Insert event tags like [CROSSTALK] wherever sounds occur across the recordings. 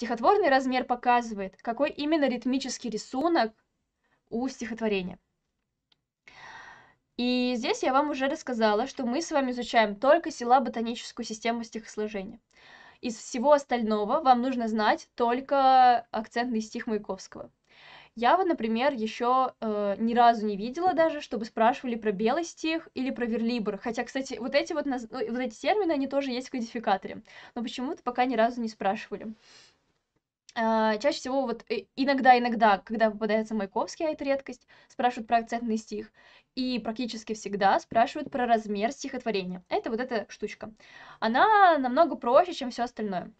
Стихотворный размер показывает, какой именно ритмический рисунок у стихотворения. И здесь я вам уже рассказала, что мы с вами изучаем только села ботаническую систему стихосложения. Из всего остального вам нужно знать только акцентный стих Маяковского. Я вот, например, еще э, ни разу не видела даже, чтобы спрашивали про белый стих или про верлибр. Хотя, кстати, вот эти вот, наз... Ну, вот эти термины, они тоже есть в кодификаторе. Но почему-то пока ни разу не спрашивали. А, чаще всего вот иногда-иногда, э, когда попадается Маяковский, а это редкость, спрашивают про акцентный стих. И практически всегда спрашивают про размер стихотворения. Это вот эта штучка. Она намного проще, чем все остальное.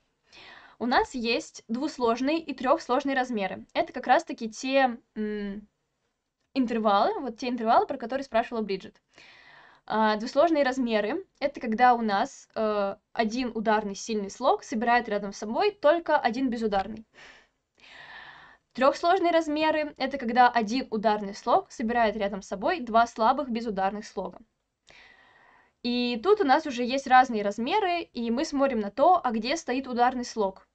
У нас есть двусложные и трехсложные размеры. Это как раз-таки те интервалы, вот те интервалы, про которые спрашивала Бриджит. А, двусложные размеры — это когда у нас э, один ударный сильный слог собирает рядом с собой только один безударный. Трехсложные размеры — это когда один ударный слог собирает рядом с собой два слабых безударных слога. И тут у нас уже есть разные размеры, и мы смотрим на то, а где стоит ударный слог.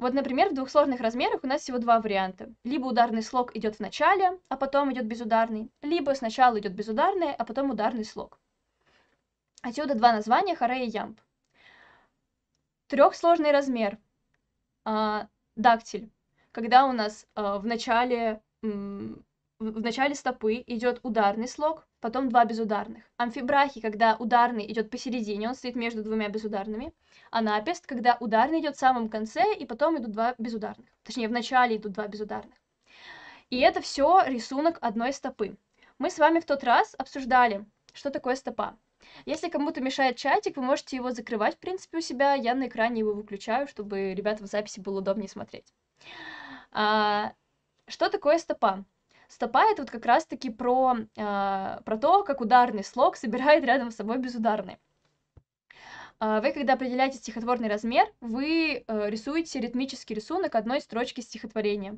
Вот, например, в двухсложных размерах у нас всего два варианта. Либо ударный слог идет в начале, а потом идет безударный, либо сначала идет безударный, а потом ударный слог. Отсюда два названия харе и ямб. Трехсложный размер. А, дактиль. Когда у нас а, в начале в начале стопы идет ударный слог, потом два безударных. Амфибрахи, когда ударный идет посередине, он стоит между двумя безударными. А напест, когда ударный идет в самом конце, и потом идут два безударных. Точнее, в начале идут два безударных. И это все рисунок одной стопы. Мы с вами в тот раз обсуждали, что такое стопа. Если кому-то мешает чатик, вы можете его закрывать, в принципе, у себя. Я на экране его выключаю, чтобы ребятам в записи было удобнее смотреть. А, что такое стопа? Стопа — это вот как раз-таки про, э, про то, как ударный слог собирает рядом с собой безударный. Э, вы, когда определяете стихотворный размер, вы э, рисуете ритмический рисунок одной строчки стихотворения.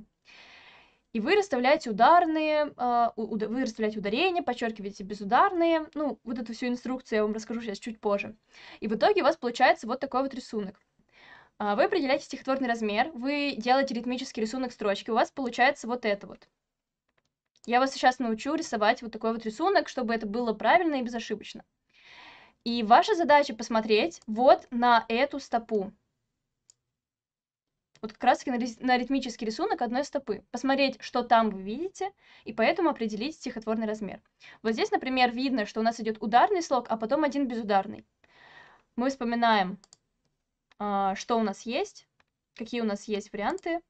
И вы расставляете ударные, вы расставляете ударения, подчеркиваете безударные. Ну, вот эту всю инструкцию я вам расскажу сейчас чуть позже. И в итоге у вас получается вот такой вот рисунок. Вы определяете стихотворный размер, вы делаете ритмический рисунок строчки, у вас получается вот это вот. Я вас сейчас научу рисовать вот такой вот рисунок, чтобы это было правильно и безошибочно. И ваша задача посмотреть вот на эту стопу. Вот как раз таки на, ритмический рисунок одной стопы. Посмотреть, что там вы видите, и поэтому определить стихотворный размер. Вот здесь, например, видно, что у нас идет ударный слог, а потом один безударный. Мы вспоминаем, а, что у нас есть, какие у нас есть варианты.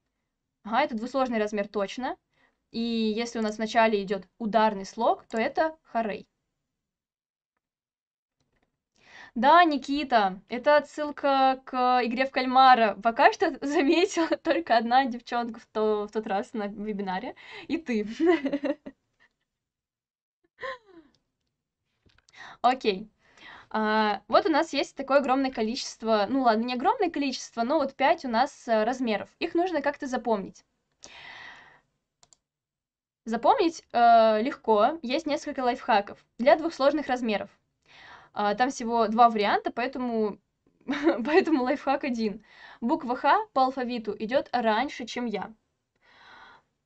Ага, это двусложный размер точно. И если у нас вначале идет ударный слог, то это харей. Да, Никита, это отсылка к игре в кальмара. Пока что [LAUGHS] заметила только одна девчонка в, то, в тот раз на вебинаре, и ты. [LAUGHS] Окей. А, вот у нас есть такое огромное количество, ну ладно, не огромное количество, но вот 5 у нас э, размеров. Их нужно как-то запомнить. Запомнить э, легко, есть несколько лайфхаков для двух сложных размеров. Э, там всего два варианта, поэтому, [LAUGHS] поэтому лайфхак один. Буква Х по алфавиту идет раньше, чем я.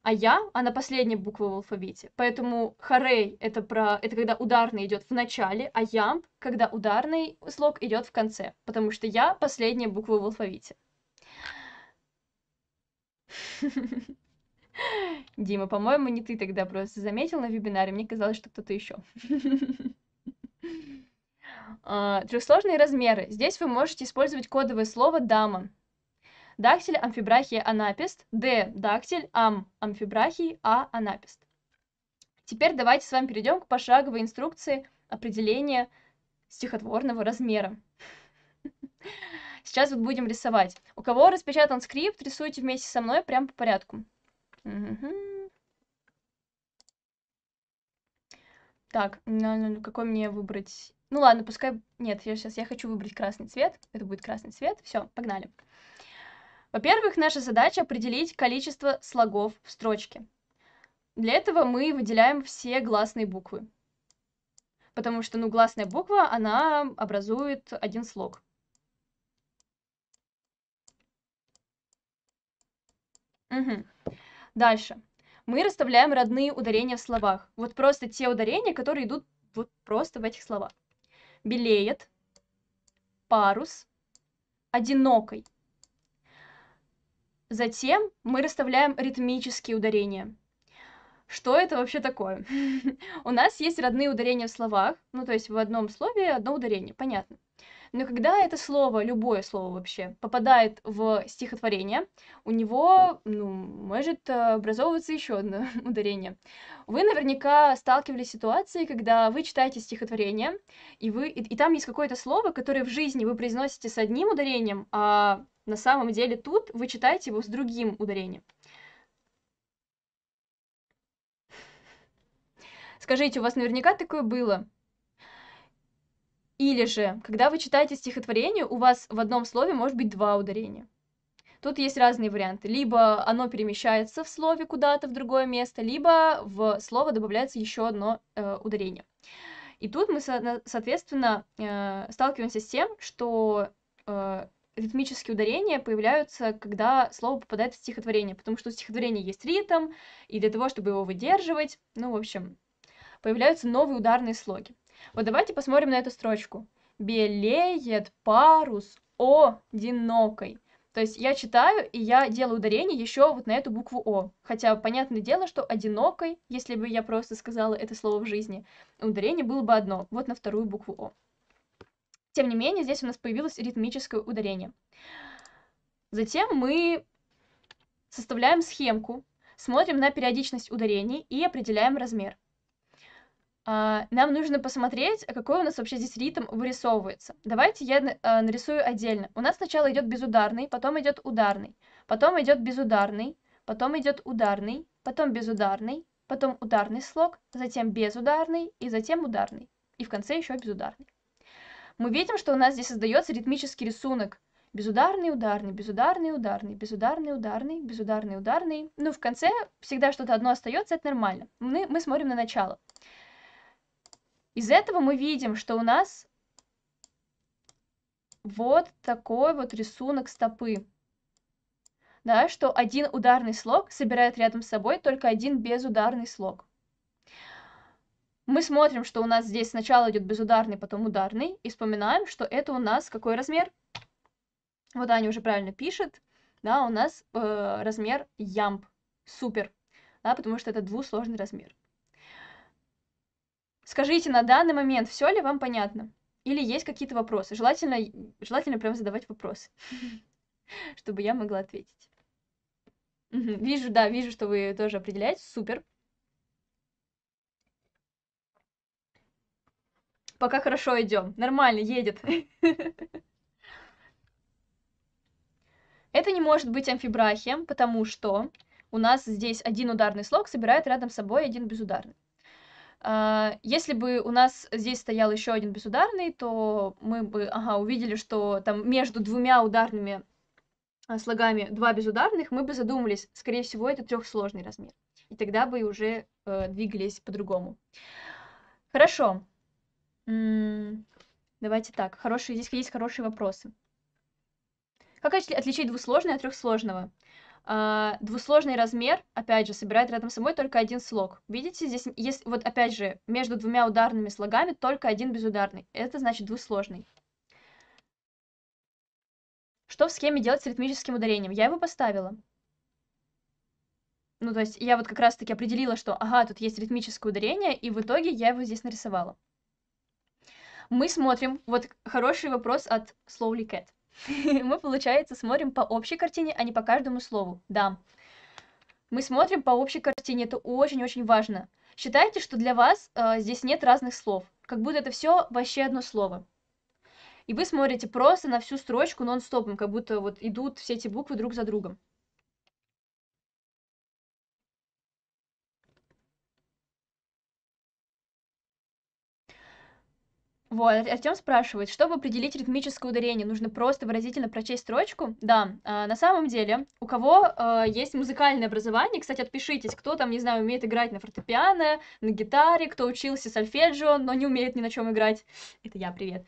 А я, она последняя буква в алфавите. Поэтому харей это про это когда ударный идет в начале, а ямб когда ударный слог идет в конце, потому что я последняя буква в алфавите. [LAUGHS] [LAUGHS] Дима, по-моему, не ты тогда просто заметил на вебинаре, мне казалось, что кто-то еще. [LAUGHS] А, Трехсложные размеры. Здесь вы можете использовать кодовое слово «дама». Дактиль, амфибрахия, анапист. Д. Дактиль, ам, амфибрахий, а, анапист. Теперь давайте с вами перейдем к пошаговой инструкции определения стихотворного размера. [LAUGHS] Сейчас вот будем рисовать. У кого распечатан скрипт, рисуйте вместе со мной прямо по порядку. Так, ну, ну, ну, какой мне выбрать? Ну ладно, пускай... Нет, я сейчас я хочу выбрать красный цвет. Это будет красный цвет. Все, погнали. Во-первых, наша задача определить количество слогов в строчке. Для этого мы выделяем все гласные буквы. Потому что, ну, гласная буква, она образует один слог. Угу. Дальше. Мы расставляем родные ударения в словах. Вот просто те ударения, которые идут вот просто в этих словах. Белеет, парус, одинокой. Затем мы расставляем ритмические ударения. Что это вообще такое? [LAUGHS] У нас есть родные ударения в словах, ну то есть в одном слове одно ударение, понятно. Но когда это слово, любое слово вообще, попадает в стихотворение, у него, ну, может образовываться еще одно [LAUGHS] ударение. Вы наверняка сталкивались с ситуацией, когда вы читаете стихотворение, и, вы, и, и там есть какое-то слово, которое в жизни вы произносите с одним ударением, а на самом деле тут вы читаете его с другим ударением. Скажите, у вас наверняка такое было? Или же, когда вы читаете стихотворение, у вас в одном слове может быть два ударения. Тут есть разные варианты. Либо оно перемещается в слове куда-то в другое место, либо в слово добавляется еще одно э, ударение. И тут мы, соответственно, э, сталкиваемся с тем, что э, ритмические ударения появляются, когда слово попадает в стихотворение, потому что у стихотворения есть ритм, и для того, чтобы его выдерживать, ну, в общем, появляются новые ударные слоги. Вот давайте посмотрим на эту строчку. Белеет парус одинокой. То есть я читаю, и я делаю ударение еще вот на эту букву О. Хотя, понятное дело, что одинокой, если бы я просто сказала это слово в жизни, ударение было бы одно, вот на вторую букву О. Тем не менее, здесь у нас появилось ритмическое ударение. Затем мы составляем схемку, смотрим на периодичность ударений и определяем размер. А, нам нужно посмотреть, какой у нас вообще здесь ритм вырисовывается. Давайте я а, нарисую отдельно. У нас сначала идет безударный, потом идет ударный, потом идет безударный, потом идет ударный, потом безударный, потом ударный слог, затем безударный и затем ударный. И в конце еще безударный. Мы видим, что у нас здесь создается ритмический рисунок. Безударный, ударный, безударный, ударный, безударный, ударный, безударный, ударный. Ну, в конце всегда что-то одно остается, это нормально. Мы, мы смотрим на начало. Из этого мы видим, что у нас вот такой вот рисунок стопы. Да, что один ударный слог собирает рядом с собой только один безударный слог. Мы смотрим, что у нас здесь сначала идет безударный, потом ударный, и вспоминаем, что это у нас какой размер. Вот Аня уже правильно пишет, да, у нас э, размер ямб, супер, да, потому что это двусложный размер скажите на данный момент все ли вам понятно или есть какие-то вопросы желательно желательно прям задавать вопросы [LAUGHS] чтобы я могла ответить вижу да вижу что вы тоже определяете супер пока хорошо идем нормально едет [LAUGHS] это не может быть амфибрахием потому что у нас здесь один ударный слог собирает рядом с собой один безударный а, если бы у нас здесь стоял еще один безударный, то мы бы ага, увидели, что там между двумя ударными а, слогами два безударных, мы бы задумались, скорее всего, это трехсложный размер. И тогда бы уже э, двигались по-другому. Хорошо. М-м- давайте так. Хорошие, здесь есть хорошие вопросы. Как отличить двусложное от трехсложного? А, двусложный размер, опять же, собирает рядом с собой только один слог. Видите, здесь есть, вот опять же, между двумя ударными слогами только один безударный. Это значит двусложный. Что в схеме делать с ритмическим ударением? Я его поставила. Ну, то есть я вот как раз-таки определила, что, ага, тут есть ритмическое ударение, и в итоге я его здесь нарисовала. Мы смотрим, вот хороший вопрос от Slowly Cat. [LAUGHS] Мы, получается, смотрим по общей картине, а не по каждому слову. Да. Мы смотрим по общей картине, это очень-очень важно. Считайте, что для вас э, здесь нет разных слов, как будто это все вообще одно слово. И вы смотрите просто на всю строчку нон-стопом, как будто вот идут все эти буквы друг за другом. Вот, Артем спрашивает, чтобы определить ритмическое ударение, нужно просто выразительно прочесть строчку? Да, э, на самом деле, у кого э, есть музыкальное образование, кстати, отпишитесь, кто там, не знаю, умеет играть на фортепиано, на гитаре, кто учился сольфеджио, но не умеет ни на чем играть. Это я, привет.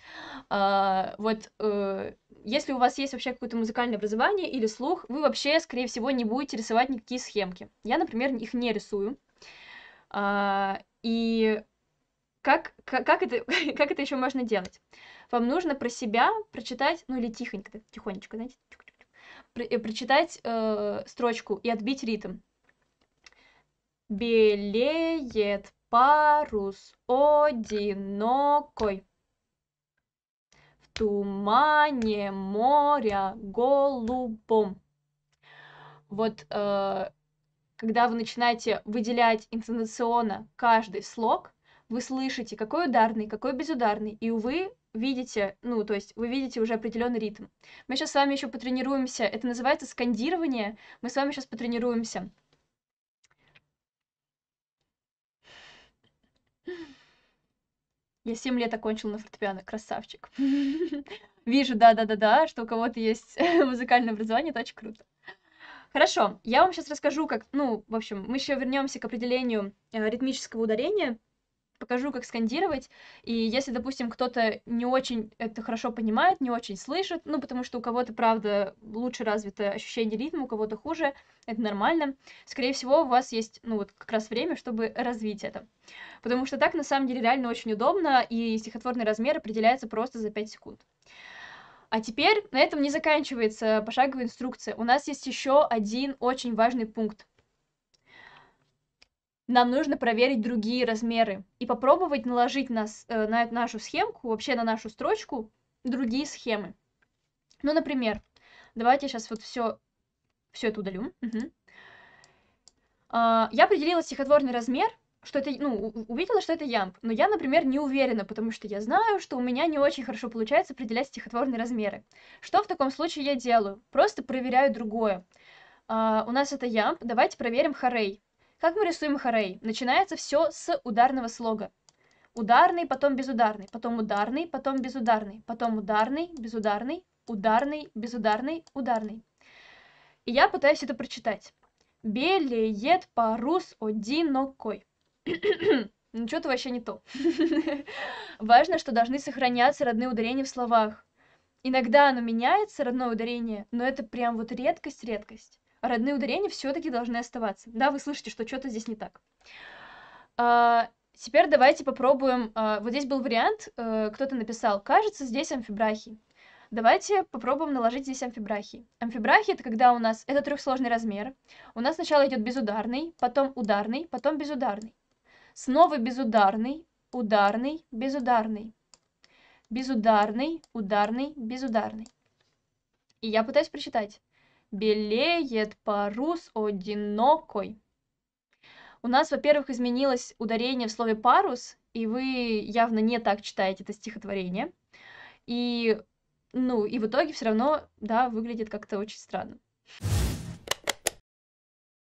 Э, вот, э, если у вас есть вообще какое-то музыкальное образование или слух, вы вообще, скорее всего, не будете рисовать никакие схемки. Я, например, их не рисую. Э, и как, как, как, это, [LAUGHS] как это еще можно делать? Вам нужно про себя прочитать, ну или тихонько, так, тихонечко, знаете, тихо -тихо -тихо, прочитать э, строчку и отбить ритм. Белеет парус одинокой. В тумане моря голубом. Вот э, когда вы начинаете выделять интонационно каждый слог, вы слышите, какой ударный, какой безударный, и вы видите, ну, то есть вы видите уже определенный ритм. Мы сейчас с вами еще потренируемся, это называется скандирование, мы с вами сейчас потренируемся. Я 7 лет окончила на фортепиано, красавчик. [LAUGHS] Вижу, да-да-да-да, что у кого-то есть [LAUGHS] музыкальное образование, это очень круто. Хорошо, я вам сейчас расскажу, как, ну, в общем, мы еще вернемся к определению э, ритмического ударения покажу, как скандировать. И если, допустим, кто-то не очень это хорошо понимает, не очень слышит, ну, потому что у кого-то, правда, лучше развито ощущение ритма, у кого-то хуже, это нормально. Скорее всего, у вас есть, ну, вот как раз время, чтобы развить это. Потому что так, на самом деле, реально очень удобно, и стихотворный размер определяется просто за 5 секунд. А теперь на этом не заканчивается пошаговая инструкция. У нас есть еще один очень важный пункт нам нужно проверить другие размеры и попробовать наложить нас, э, на нашу схемку, вообще на нашу строчку, другие схемы. Ну, например, давайте сейчас вот все, все это удалю. Угу. А, я определила стихотворный размер, что это, ну, увидела, что это ямб, но я, например, не уверена, потому что я знаю, что у меня не очень хорошо получается определять стихотворные размеры. Что в таком случае я делаю? Просто проверяю другое. А, у нас это ямб, давайте проверим хорей. Как мы рисуем хорей? Начинается все с ударного слога. Ударный, потом безударный, потом ударный, потом безударный, потом ударный, безударный, ударный, безударный, ударный. И я пытаюсь это прочитать. Белеет парус одинокой. [CLEARS THROAT] Ну что-то вообще не то. [LAUGHS] Важно, что должны сохраняться родные ударения в словах. Иногда оно меняется, родное ударение, но это прям вот редкость-редкость родные ударения все-таки должны оставаться. Да, вы слышите, что что-то здесь не так. А, теперь давайте попробуем... А, вот здесь был вариант, а, кто-то написал, кажется, здесь амфибрахи. Давайте попробуем наложить здесь амфибрахи. Амфибрахи это когда у нас... Это трехсложный размер. У нас сначала идет безударный, потом ударный, потом безударный. Снова безударный, ударный, безударный. Безударный, ударный, безударный. И я пытаюсь прочитать белеет парус одинокой. У нас, во-первых, изменилось ударение в слове парус, и вы явно не так читаете это стихотворение. И, ну, и в итоге все равно, да, выглядит как-то очень странно.